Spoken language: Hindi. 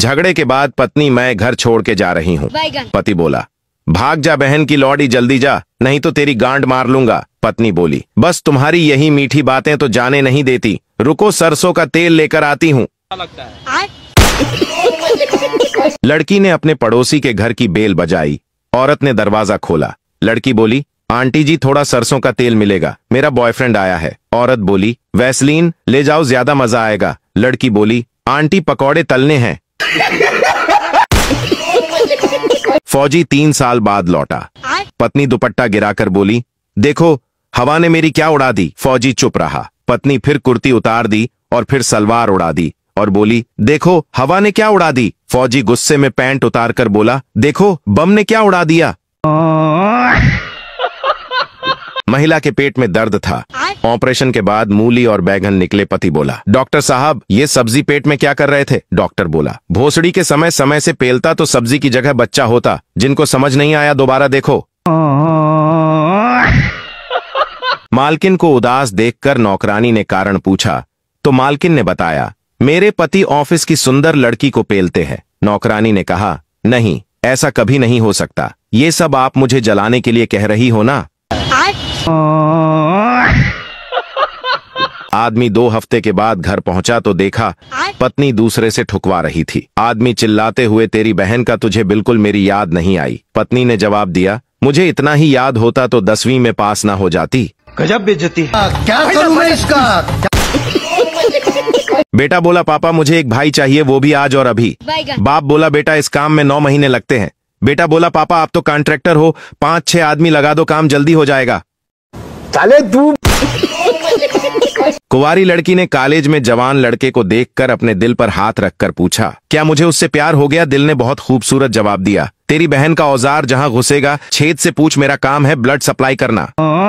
झगड़े के बाद पत्नी मैं घर छोड़ के जा रही हूँ पति बोला भाग जा बहन की लौड़ी जल्दी जा नहीं तो तेरी गांड मार लूंगा पत्नी बोली बस तुम्हारी यही मीठी बातें तो जाने नहीं देती रुको सरसों का तेल लेकर आती हूँ लड़की ने अपने पड़ोसी के घर की बेल बजाई औरत ने दरवाजा खोला लड़की बोली आंटी जी थोड़ा सरसों का तेल मिलेगा मेरा बॉयफ्रेंड आया है औरत बोली वैसलीन ले जाओ ज्यादा मजा आएगा लड़की बोली आंटी पकौड़े तलने हैं फौजी तीन साल बाद लौटा पत्नी दुपट्टा गिराकर बोली देखो हवा ने मेरी क्या उड़ा दी फौजी चुप रहा पत्नी फिर कुर्ती उतार दी और फिर सलवार उड़ा दी और बोली देखो हवा ने क्या उड़ा दी फौजी गुस्से में पैंट उतार कर बोला देखो बम ने क्या उड़ा दिया महिला के पेट में दर्द था ऑपरेशन के बाद मूली और बैगन निकले पति बोला डॉक्टर साहब ये सब्जी पेट में क्या कर रहे थे डॉक्टर बोला भोसड़ी के समय समय से पेलता तो सब्जी की जगह बच्चा होता जिनको समझ नहीं आया दोबारा देखो मालकिन को उदास देखकर नौकरानी ने कारण पूछा तो मालकिन ने बताया मेरे पति ऑफिस की सुंदर लड़की को पेलते हैं नौकरानी ने कहा नहीं ऐसा कभी नहीं हो सकता ये सब आप मुझे जलाने के लिए कह रही हो ना आदमी दो हफ्ते के बाद घर पहुंचा तो देखा पत्नी दूसरे से ठुकवा रही थी आदमी चिल्लाते हुए तेरी बहन का तुझे बिल्कुल मेरी याद नहीं आई पत्नी ने जवाब दिया मुझे इतना ही याद होता तो दसवीं में पास ना हो जाती गजब बेचती क्या करूं मैं इसका बेटा बोला पापा मुझे एक भाई चाहिए वो भी आज और अभी बाप बोला बेटा इस काम में नौ महीने लगते हैं बेटा बोला पापा आप तो कॉन्ट्रेक्टर हो पांच छह आदमी लगा दो काम जल्दी हो जाएगा साले तू कुवारी लड़की ने कॉलेज में जवान लड़के को देखकर अपने दिल पर हाथ रखकर पूछा क्या मुझे उससे प्यार हो गया दिल ने बहुत खूबसूरत जवाब दिया तेरी बहन का औजार जहाँ घुसेगा छेद से पूछ मेरा काम है ब्लड सप्लाई करना हाँ,